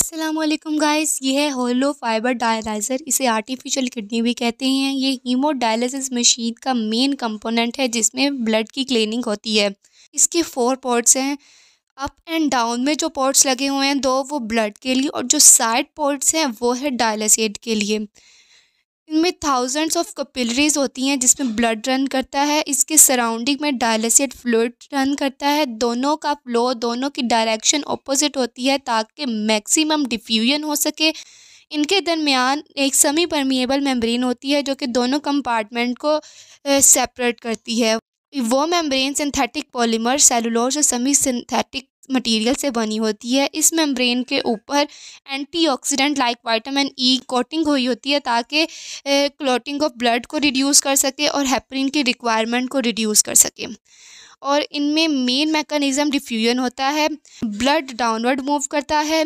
Aslam guys ये है hollow fibre dialyser इसे आर्टिफिशियल किडनी भी कहते हैं ये हीमो डायलिसिस मशीन का मेन कंपोनेंट है जिसमें ब्लड की क्लीनिंग होती है इसके फोर पोर्ट्स हैं अप एंड डाउन में जो पोर्ट्स लगे हुए हैं दो वो ब्लड के लिए और जो साइड पॉट्स हैं वो है डायलिसेट के लिए इनमें थाउजेंड्स ऑफ कपिलरीज होती हैं जिसमें ब्लड रन करता है इसके सराउंडिंग में डायलिसिड फ्लूड रन करता है दोनों का फ्लो दोनों की डायरेक्शन ऑपोजिट होती है ताकि मैक्सिमम डिफ्यूजन हो सके इनके दरमियान एक समी परमिएबल मेम्ब्रेन होती है जो कि दोनों कंपार्टमेंट को सेपरेट करती है वो मेम्ब्रेन सिंथेटिक पॉलीमर सेलुलोज और सेमी सिंथेटिक मटेरियल से बनी होती है इस मेम्ब्रेन के ऊपर antioxidant like vitamin E coating हुई होती है ताकि क्लोटिंग ऑफ ब्लड को रिड्यूस कर सके और हेपरिन की रिक्वायरमेंट को रिड्यूस कर सके और इनमें मेन मैकेनिज़्म डिफ्यूजन होता है ब्लड डाउनवर्ड मूव करता है